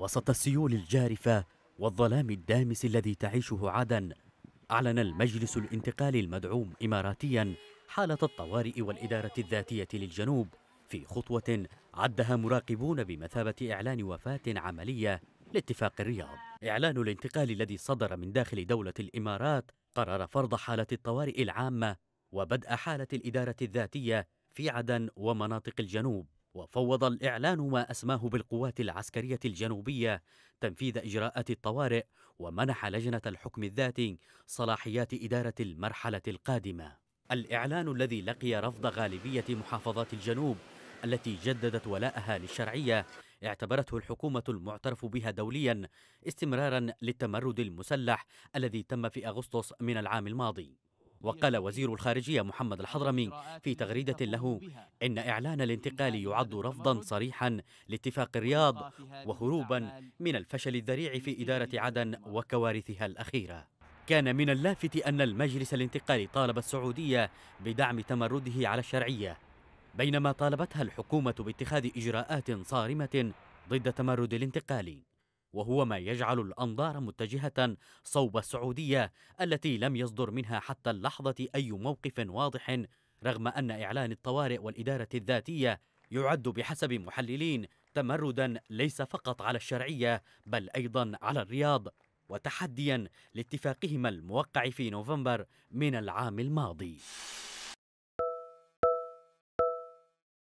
وسط السيول الجارفة والظلام الدامس الذي تعيشه عدن أعلن المجلس الانتقالي المدعوم إماراتياً حالة الطوارئ والإدارة الذاتية للجنوب في خطوة عدها مراقبون بمثابة إعلان وفاة عملية لاتفاق الرياض إعلان الانتقال الذي صدر من داخل دولة الإمارات قرر فرض حالة الطوارئ العامة وبدء حالة الإدارة الذاتية في عدن ومناطق الجنوب وفوض الإعلان ما أسماه بالقوات العسكرية الجنوبية تنفيذ إجراءات الطوارئ ومنح لجنة الحكم الذاتي صلاحيات إدارة المرحلة القادمة. الإعلان الذي لقي رفض غالبية محافظات الجنوب التي جددت ولاءها للشرعية اعتبرته الحكومة المعترف بها دوليا استمرارا للتمرد المسلح الذي تم في أغسطس من العام الماضي. وقال وزير الخارجية محمد الحضرمي في تغريدة له إن إعلان الانتقال يعد رفضا صريحا لاتفاق الرياض وهروبا من الفشل الذريع في إدارة عدن وكوارثها الأخيرة كان من اللافت أن المجلس الانتقالي طالب السعودية بدعم تمرده على الشرعية بينما طالبتها الحكومة باتخاذ إجراءات صارمة ضد تمرد الانتقالي وهو ما يجعل الأنظار متجهة صوب السعودية التي لم يصدر منها حتى اللحظة أي موقف واضح رغم أن إعلان الطوارئ والإدارة الذاتية يعد بحسب محللين تمردا ليس فقط على الشرعية بل أيضا على الرياض وتحديا لاتفاقهما الموقع في نوفمبر من العام الماضي